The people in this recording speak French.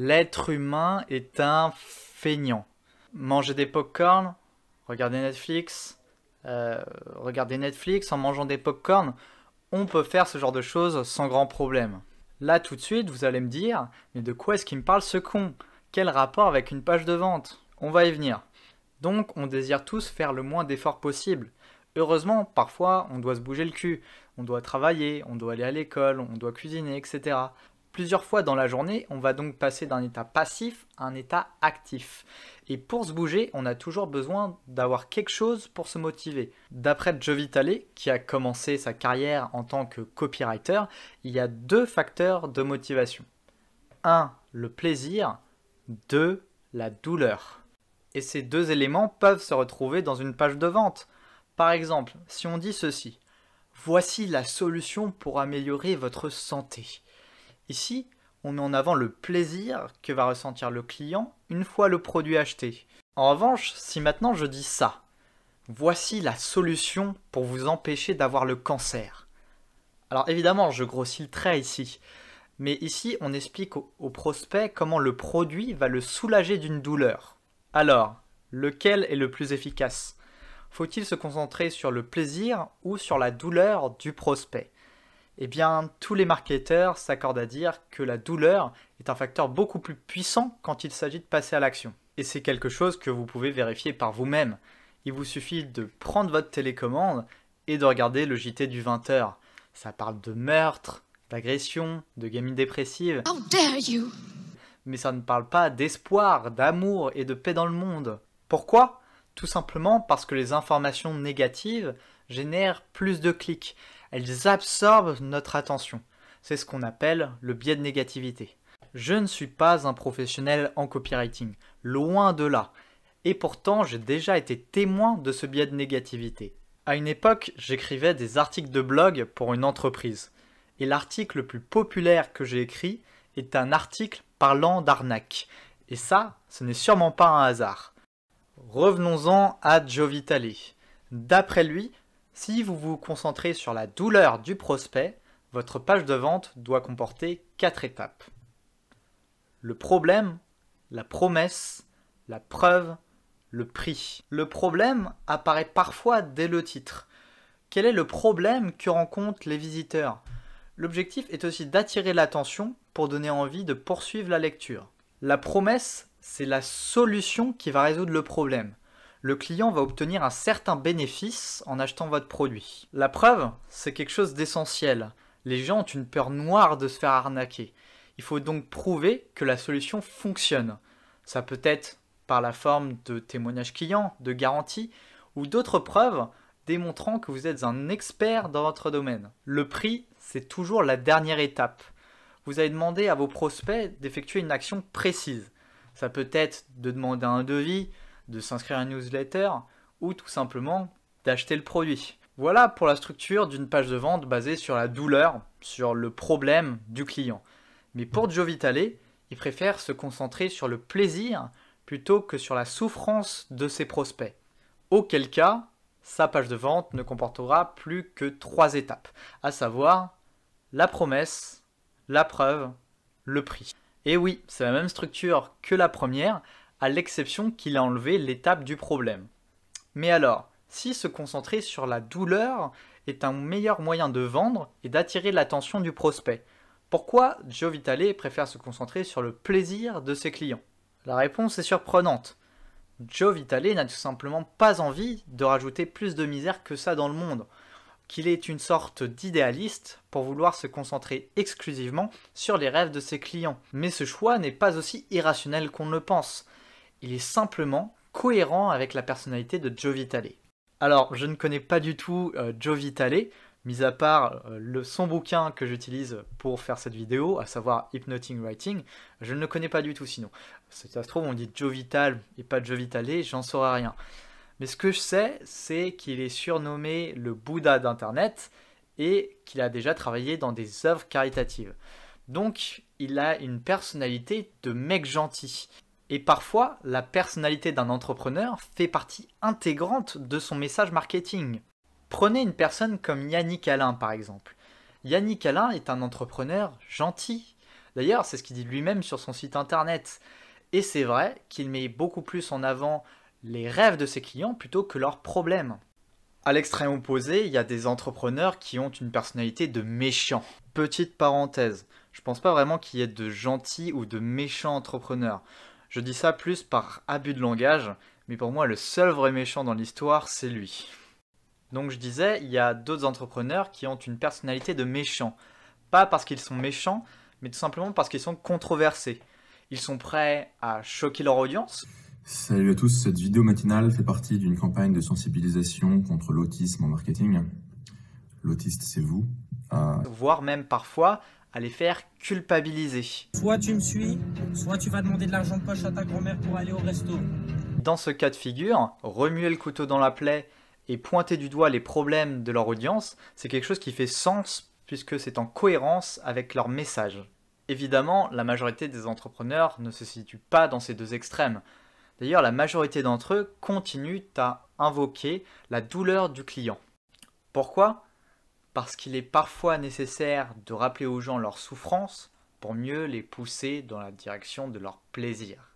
l'être humain est un feignant. Manger des popcorns, regarder Netflix, euh, regarder Netflix en mangeant des popcorns, on peut faire ce genre de choses sans grand problème. Là tout de suite, vous allez me dire, mais de quoi est-ce qu'il me parle ce con Quel rapport avec une page de vente On va y venir. Donc on désire tous faire le moins d'efforts possible. Heureusement, parfois, on doit se bouger le cul, on doit travailler, on doit aller à l'école, on doit cuisiner, etc. Plusieurs fois dans la journée, on va donc passer d'un état passif à un état actif. Et pour se bouger, on a toujours besoin d'avoir quelque chose pour se motiver. D'après Joe Vitale, qui a commencé sa carrière en tant que copywriter, il y a deux facteurs de motivation. 1. Le plaisir. 2. La douleur. Et ces deux éléments peuvent se retrouver dans une page de vente. Par exemple, si on dit ceci. Voici la solution pour améliorer votre santé Ici, on met en avant le plaisir que va ressentir le client une fois le produit acheté. En revanche, si maintenant je dis ça, voici la solution pour vous empêcher d'avoir le cancer. Alors évidemment, je grossis le trait ici, mais ici on explique au, au prospect comment le produit va le soulager d'une douleur. Alors, lequel est le plus efficace Faut-il se concentrer sur le plaisir ou sur la douleur du prospect eh bien, tous les marketeurs s'accordent à dire que la douleur est un facteur beaucoup plus puissant quand il s'agit de passer à l'action. Et c'est quelque chose que vous pouvez vérifier par vous-même. Il vous suffit de prendre votre télécommande et de regarder le JT du 20h. Ça parle de meurtre, d'agression, de gamine dépressive. How dare you Mais ça ne parle pas d'espoir, d'amour et de paix dans le monde. Pourquoi Tout simplement parce que les informations négatives génèrent plus de clics elles absorbent notre attention. C'est ce qu'on appelle le biais de négativité. Je ne suis pas un professionnel en copywriting, loin de là. Et pourtant, j'ai déjà été témoin de ce biais de négativité. À une époque, j'écrivais des articles de blog pour une entreprise. Et l'article le plus populaire que j'ai écrit est un article parlant d'arnaque. Et ça, ce n'est sûrement pas un hasard. Revenons-en à Joe Vitale. D'après lui, si vous vous concentrez sur la douleur du prospect, votre page de vente doit comporter quatre étapes. Le problème, la promesse, la preuve, le prix. Le problème apparaît parfois dès le titre. Quel est le problème que rencontrent les visiteurs L'objectif est aussi d'attirer l'attention pour donner envie de poursuivre la lecture. La promesse, c'est la solution qui va résoudre le problème le client va obtenir un certain bénéfice en achetant votre produit. La preuve, c'est quelque chose d'essentiel. Les gens ont une peur noire de se faire arnaquer. Il faut donc prouver que la solution fonctionne. Ça peut être par la forme de témoignages clients, de garanties ou d'autres preuves démontrant que vous êtes un expert dans votre domaine. Le prix, c'est toujours la dernière étape. Vous avez demandé à vos prospects d'effectuer une action précise. Ça peut être de demander un devis, de s'inscrire à une newsletter ou tout simplement d'acheter le produit. Voilà pour la structure d'une page de vente basée sur la douleur, sur le problème du client. Mais pour Joe Vitale, il préfère se concentrer sur le plaisir plutôt que sur la souffrance de ses prospects. Auquel cas, sa page de vente ne comportera plus que trois étapes, à savoir la promesse, la preuve, le prix. Et oui, c'est la même structure que la première, à l'exception qu'il a enlevé l'étape du problème. Mais alors, si se concentrer sur la douleur est un meilleur moyen de vendre et d'attirer l'attention du prospect, pourquoi Joe Vitale préfère se concentrer sur le plaisir de ses clients La réponse est surprenante. Joe Vitale n'a tout simplement pas envie de rajouter plus de misère que ça dans le monde, qu'il est une sorte d'idéaliste pour vouloir se concentrer exclusivement sur les rêves de ses clients. Mais ce choix n'est pas aussi irrationnel qu'on le pense il est simplement cohérent avec la personnalité de Joe Vitale. Alors, je ne connais pas du tout euh, Joe Vitale, mis à part euh, le, son bouquin que j'utilise pour faire cette vidéo, à savoir Hypnoting Writing, je ne le connais pas du tout sinon. Si ça se trouve, on dit Joe Vital et pas Joe Vitale, j'en saurais rien. Mais ce que je sais, c'est qu'il est surnommé le Bouddha d'Internet et qu'il a déjà travaillé dans des œuvres caritatives. Donc, il a une personnalité de mec gentil. Et parfois, la personnalité d'un entrepreneur fait partie intégrante de son message marketing. Prenez une personne comme Yannick Alain par exemple. Yannick Alain est un entrepreneur gentil. D'ailleurs, c'est ce qu'il dit lui-même sur son site internet. Et c'est vrai qu'il met beaucoup plus en avant les rêves de ses clients plutôt que leurs problèmes. À l'extrême opposé, il y a des entrepreneurs qui ont une personnalité de méchant. Petite parenthèse, je ne pense pas vraiment qu'il y ait de gentils ou de méchants entrepreneurs. Je dis ça plus par abus de langage, mais pour moi le seul vrai méchant dans l'histoire, c'est lui. Donc je disais, il y a d'autres entrepreneurs qui ont une personnalité de méchant. Pas parce qu'ils sont méchants, mais tout simplement parce qu'ils sont controversés. Ils sont prêts à choquer leur audience. Salut à tous, cette vidéo matinale fait partie d'une campagne de sensibilisation contre l'autisme en marketing. L'autiste, c'est vous. Euh, Voire même parfois à les faire culpabiliser. Soit tu me suis, soit tu vas demander de l'argent de poche à ta grand-mère pour aller au resto. Dans ce cas de figure, remuer le couteau dans la plaie et pointer du doigt les problèmes de leur audience, c'est quelque chose qui fait sens puisque c'est en cohérence avec leur message. Évidemment, la majorité des entrepreneurs ne se situe pas dans ces deux extrêmes. D'ailleurs, la majorité d'entre eux continuent à invoquer la douleur du client. Pourquoi parce qu'il est parfois nécessaire de rappeler aux gens leurs souffrances pour mieux les pousser dans la direction de leur plaisir.